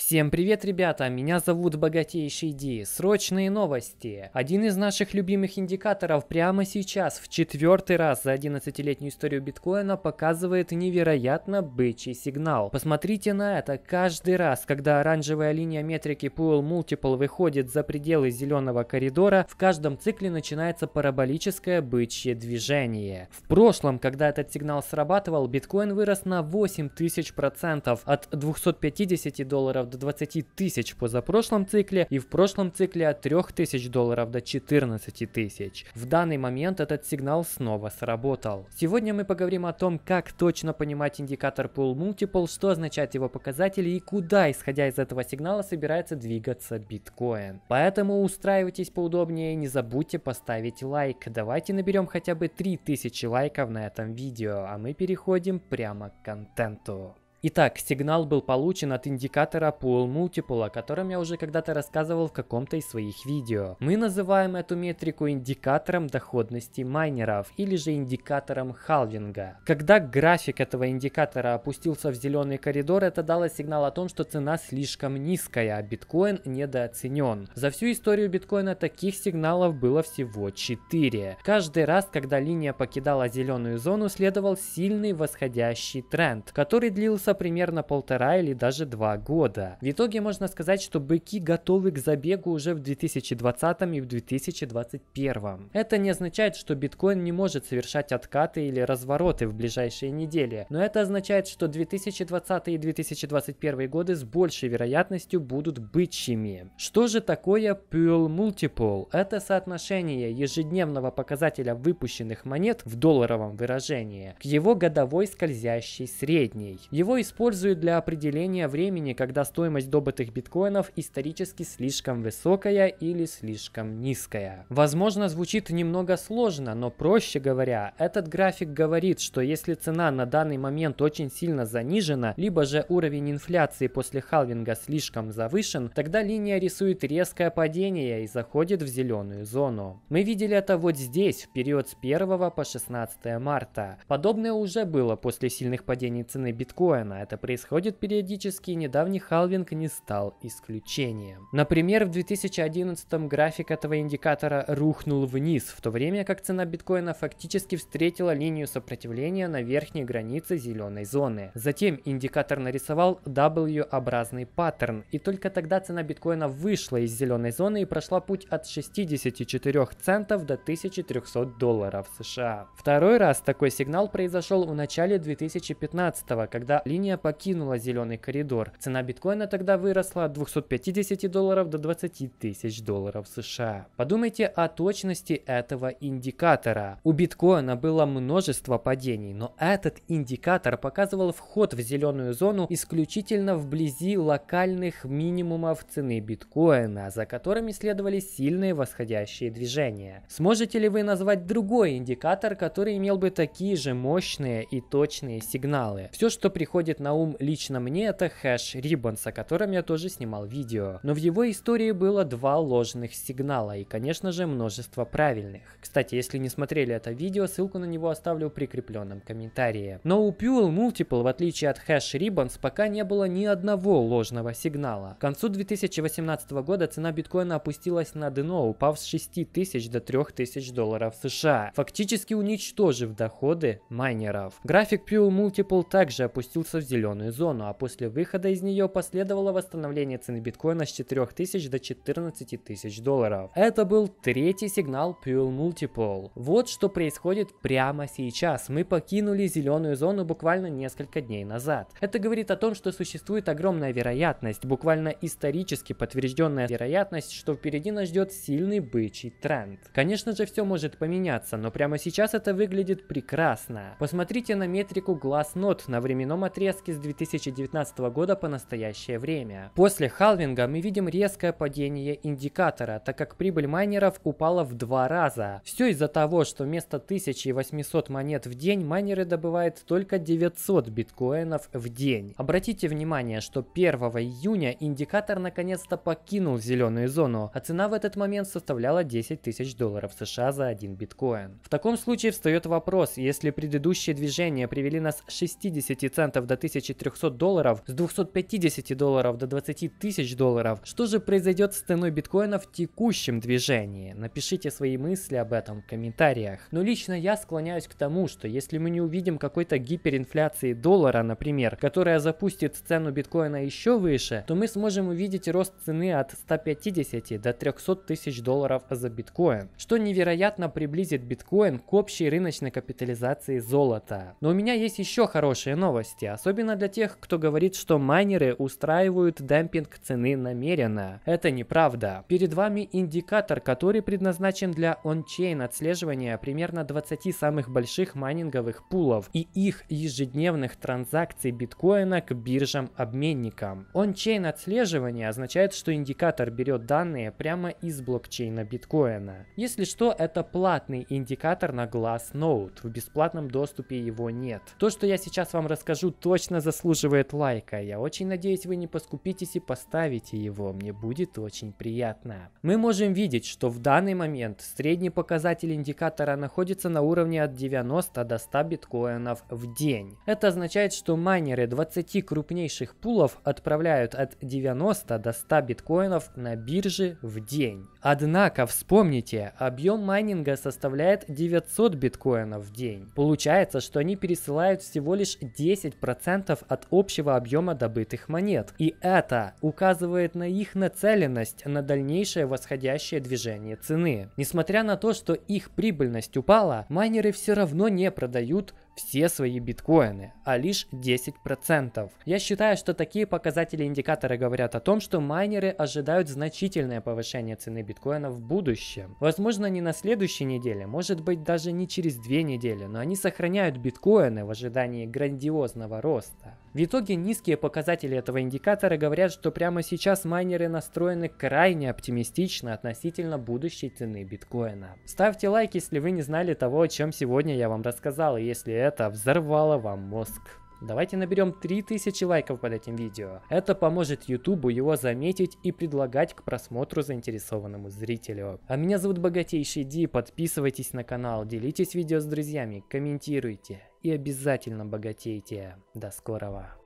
Всем привет, ребята! Меня зовут Богатейший Ди. Срочные новости! Один из наших любимых индикаторов прямо сейчас, в четвертый раз за 11-летнюю историю биткоина, показывает невероятно бычий сигнал. Посмотрите на это. Каждый раз, когда оранжевая линия метрики Pool Multiple выходит за пределы зеленого коридора, в каждом цикле начинается параболическое бычье движение. В прошлом, когда этот сигнал срабатывал, биткоин вырос на 8000%, от 250 долларов до 20 тысяч позапрошлом цикле и в прошлом цикле от 3 тысяч долларов до 14 тысяч. В данный момент этот сигнал снова сработал. Сегодня мы поговорим о том, как точно понимать индикатор Pool Multiple, что означают его показатели и куда, исходя из этого сигнала, собирается двигаться биткоин. Поэтому устраивайтесь поудобнее и не забудьте поставить лайк. Давайте наберем хотя бы 3000 лайков на этом видео, а мы переходим прямо к контенту. Итак, сигнал был получен от индикатора Pool Multiple, о котором я уже когда-то рассказывал в каком-то из своих видео. Мы называем эту метрику индикатором доходности майнеров, или же индикатором халвинга. Когда график этого индикатора опустился в зеленый коридор, это дало сигнал о том, что цена слишком низкая, а биткоин недооценен. За всю историю биткоина таких сигналов было всего 4. Каждый раз, когда линия покидала зеленую зону, следовал сильный восходящий тренд, который длился длится примерно полтора или даже два года. В итоге можно сказать, что быки готовы к забегу уже в 2020 и в 2021. Это не означает, что биткоин не может совершать откаты или развороты в ближайшие недели, но это означает, что 2020 и 2021 годы с большей вероятностью будут бычьими. Что же такое Pearl Multiple? Это соотношение ежедневного показателя выпущенных монет в долларовом выражении к его годовой скользящей средней. Его используют для определения времени, когда стоимость добытых биткоинов исторически слишком высокая или слишком низкая. Возможно, звучит немного сложно, но проще говоря, этот график говорит, что если цена на данный момент очень сильно занижена, либо же уровень инфляции после халвинга слишком завышен, тогда линия рисует резкое падение и заходит в зеленую зону. Мы видели это вот здесь, в период с 1 по 16 марта. Подобное уже было после сильных падений цены биткоина, рано это происходит периодически, и недавний халвинг не стал исключением. Например, в 2011 график этого индикатора рухнул вниз, в то время как цена биткоина фактически встретила линию сопротивления на верхней границе зеленой зоны. Затем индикатор нарисовал W-образный паттерн, и только тогда цена биткоина вышла из зеленой зоны и прошла путь от 64 центов до 1300 долларов США. Второй раз такой сигнал произошел в начале 2015 когда линия линия покинула зеленый коридор. Цена биткоина тогда выросла от 250 долларов до 20 тысяч долларов США. Подумайте о точности этого индикатора. У биткоина было множество падений, но этот индикатор показывал вход в зеленую зону исключительно вблизи локальных минимумов цены биткоина, за которыми следовали сильные восходящие движения. Сможете ли вы назвать другой индикатор, который имел бы такие же мощные и точные сигналы? Все, что приходит приходит на ум лично мне, это хэш Ribbons, о котором я тоже снимал видео. Но в его истории было два ложных сигнала и, конечно же, множество правильных. Кстати, если не смотрели это видео, ссылку на него оставлю в прикрепленном комментарии. Но у Puel Multiple, в отличие от хэш Ribbons, пока не было ни одного ложного сигнала. К концу 2018 года цена биткоина опустилась на дно, упав с 6 тысяч до 3 тысяч долларов США, фактически уничтожив доходы майнеров. График Pew Multiple также опустился в зеленую зону, а после выхода из нее последовало восстановление цены биткоина с 4000 до 14 тысяч долларов. Это был третий сигнал Pure Multiple. Вот что происходит прямо сейчас. Мы покинули зеленую зону буквально несколько дней назад. Это говорит о том, что существует огромная вероятность, буквально исторически подтвержденная вероятность, что впереди нас ждет сильный бычий тренд. Конечно же, все может поменяться, но прямо сейчас это выглядит прекрасно. Посмотрите на метрику глаз нот на временном отрезке отрезке с 2019 года по настоящее время. После халвинга мы видим резкое падение индикатора, так как прибыль майнеров упала в два раза. Все из-за того, что вместо 1800 монет в день майнеры добывают только 900 биткоинов в день. Обратите внимание, что 1 июня индикатор наконец-то покинул зеленую зону, а цена в этот момент составляла 10 тысяч долларов США за один биткоин. В таком случае встает вопрос, если предыдущие движения привели нас с 60 центов до 1300 долларов, с 250 долларов до 20 тысяч долларов. Что же произойдет с ценой биткоина в текущем движении? Напишите свои мысли об этом в комментариях. Но лично я склоняюсь к тому, что если мы не увидим какой-то гиперинфляции доллара, например, которая запустит цену биткоина еще выше, то мы сможем увидеть рост цены от 150 до 300 тысяч долларов за биткоин, что невероятно приблизит биткоин к общей рыночной капитализации золота. Но у меня есть еще хорошие новости, а Особенно для тех, кто говорит, что майнеры устраивают дампинг цены намеренно. Это неправда. Перед вами индикатор, который предназначен для ончейн отслеживания примерно 20 самых больших майнинговых пулов и их ежедневных транзакций биткоина к биржам-обменникам. Ончейн отслеживание означает, что индикатор берет данные прямо из блокчейна биткоина. Если что, это платный индикатор на Glassnode, в бесплатном доступе его нет. То, что я сейчас вам расскажу, то точно заслуживает лайка. Я очень надеюсь, вы не поскупитесь и поставите его. Мне будет очень приятно. Мы можем видеть, что в данный момент средний показатель индикатора находится на уровне от 90 до 100 биткоинов в день. Это означает, что майнеры 20 крупнейших пулов отправляют от 90 до 100 биткоинов на бирже в день. Однако, вспомните, объем майнинга составляет 900 биткоинов в день. Получается, что они пересылают всего лишь 10% 10% от общего объема добытых монет. И это указывает на их нацеленность на дальнейшее восходящее движение цены. Несмотря на то, что их прибыльность упала, майнеры все равно не продают все свои биткоины, а лишь 10%. Я считаю, что такие показатели индикатора говорят о том, что майнеры ожидают значительное повышение цены биткоина в будущем. Возможно, не на следующей неделе, может быть даже не через две недели, но они сохраняют биткоины в ожидании грандиозного роста. В итоге низкие показатели этого индикатора говорят, что прямо сейчас майнеры настроены крайне оптимистично относительно будущей цены биткоина. Ставьте лайк, если вы не знали того, о чем сегодня я вам рассказал, и если это взорвало вам мозг. Давайте наберем 3000 лайков под этим видео. Это поможет Ютубу его заметить и предлагать к просмотру заинтересованному зрителю. А меня зовут Богатейший Ди, подписывайтесь на канал, делитесь видео с друзьями, комментируйте и обязательно богатейте. До скорого!